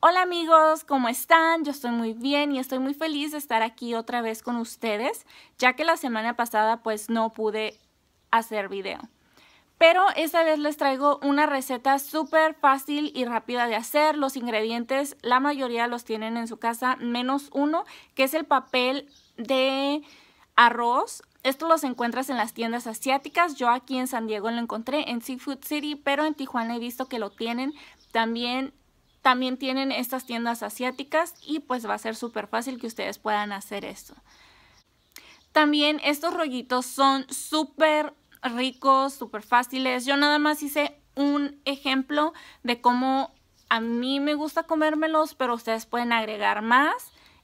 Hola amigos, ¿cómo están? Yo estoy muy bien y estoy muy feliz de estar aquí otra vez con ustedes, ya que la semana pasada pues no pude hacer video. Pero esta vez les traigo una receta súper fácil y rápida de hacer. Los ingredientes, la mayoría los tienen en su casa, menos uno, que es el papel de arroz. Esto los encuentras en las tiendas asiáticas. Yo aquí en San Diego lo encontré en Seafood City, pero en Tijuana he visto que lo tienen. También también tienen estas tiendas asiáticas y pues va a ser súper fácil que ustedes puedan hacer esto. También estos rollitos son súper ricos, súper fáciles. Yo nada más hice un ejemplo de cómo a mí me gusta comérmelos, pero ustedes pueden agregar más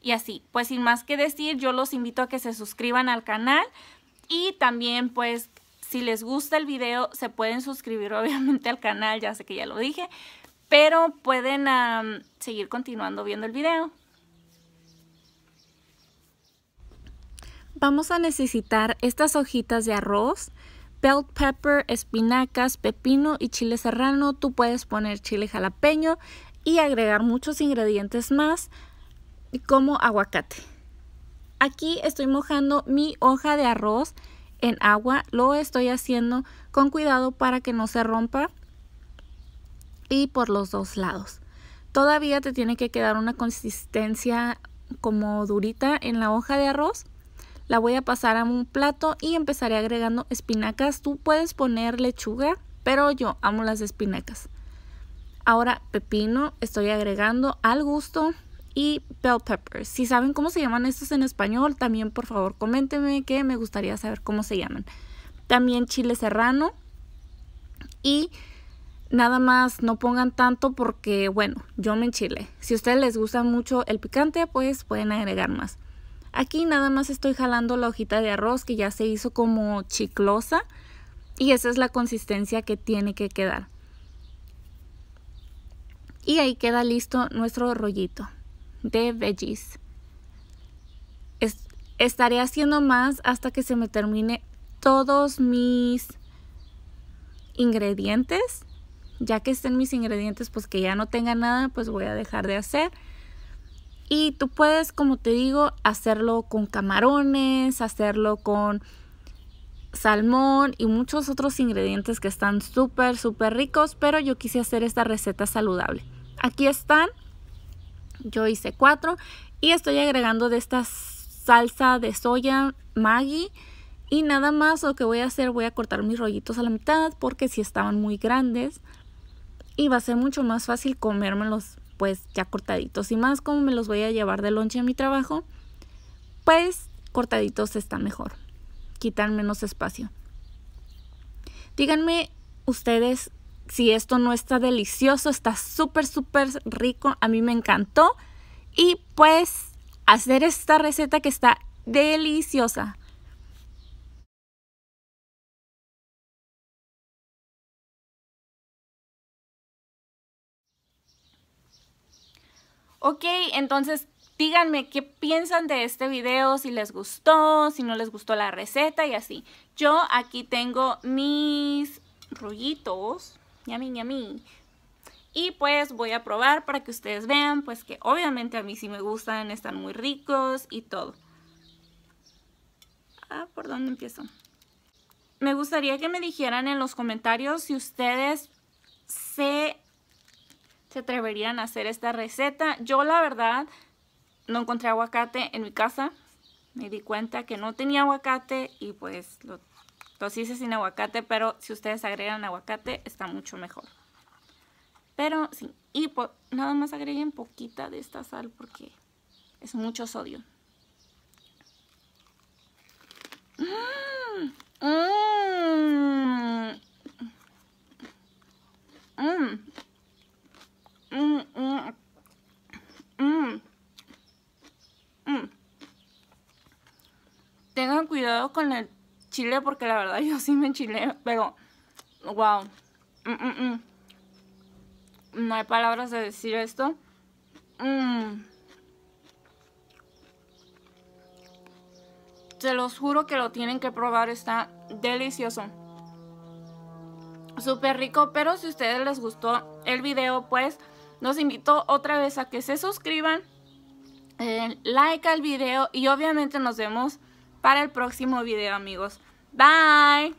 y así. Pues sin más que decir, yo los invito a que se suscriban al canal y también pues si les gusta el video se pueden suscribir obviamente al canal, ya sé que ya lo dije, pero pueden seguir continuando viendo el video. Vamos a necesitar estas hojitas de arroz, bell pepper, espinacas, pepino y chile serrano. Tú puedes poner chile jalapeño y agregar muchos ingredientes más como aguacate. Aquí estoy mojando mi hoja de arroz en agua. Lo estoy haciendo con cuidado para que no se rompa y por los dos lados. Todavía te tiene que quedar una consistencia como durita en la hoja de arroz. La voy a pasar a un plato y empezaré agregando espinacas. Tú puedes poner lechuga, pero yo amo las espinacas. Ahora pepino estoy agregando al gusto y bell peppers. Si saben cómo se llaman estos en español, también por favor coméntenme que me gustaría saber cómo se llaman. También chile serrano y Nada más no pongan tanto porque, bueno, yo me enchile. Si a ustedes les gusta mucho el picante, pues pueden agregar más. Aquí nada más estoy jalando la hojita de arroz que ya se hizo como chiclosa y esa es la consistencia que tiene que quedar. Y ahí queda listo nuestro rollito de veggies. estaré haciendo más hasta que se me termine todos mis ingredientes ya que estén mis ingredientes, pues que ya no tenga nada, pues voy a dejar de hacer. Y tú puedes, como te digo, hacerlo con camarones, hacerlo con salmón y muchos otros ingredientes que están súper, súper ricos, pero yo quise hacer esta receta saludable. Aquí están, yo hice cuatro y estoy agregando de esta salsa de soya Maggi y nada más lo que voy a hacer, voy a cortar mis rollitos a la mitad porque si estaban muy grandes, y va a ser mucho más fácil comérmelos pues ya cortaditos y más como me los voy a llevar de lonche a mi trabajo, pues cortaditos está mejor, quitan menos espacio. Díganme ustedes si esto no está delicioso, está súper, súper rico, a mí me encantó y pues hacer esta receta que está deliciosa. Ok, entonces díganme qué piensan de este video, si les gustó, si no les gustó la receta y así. Yo aquí tengo mis rollitos, ya yami. Y pues voy a probar para que ustedes vean, pues que obviamente a mí sí me gustan, están muy ricos y todo. Ah, ¿por dónde empiezo? Me gustaría que me dijeran en los comentarios si ustedes se se atreverían a hacer esta receta. Yo la verdad no encontré aguacate en mi casa. Me di cuenta que no tenía aguacate y pues lo, los hice sin aguacate, pero si ustedes agregan aguacate está mucho mejor. Pero sí, y nada más agreguen poquita de esta sal porque es mucho sodio. ¡Mmm! ¡Mmm! tengan cuidado con el chile porque la verdad yo sí me enchile, pero wow. Mm, mm, mm. No hay palabras de decir esto. Se los juro que lo tienen que probar, está delicioso. Súper rico, pero si a ustedes les gustó el video, pues Nos invito otra vez a que se suscriban, eh, like al video y obviamente nos vemos para el próximo video amigos. Bye.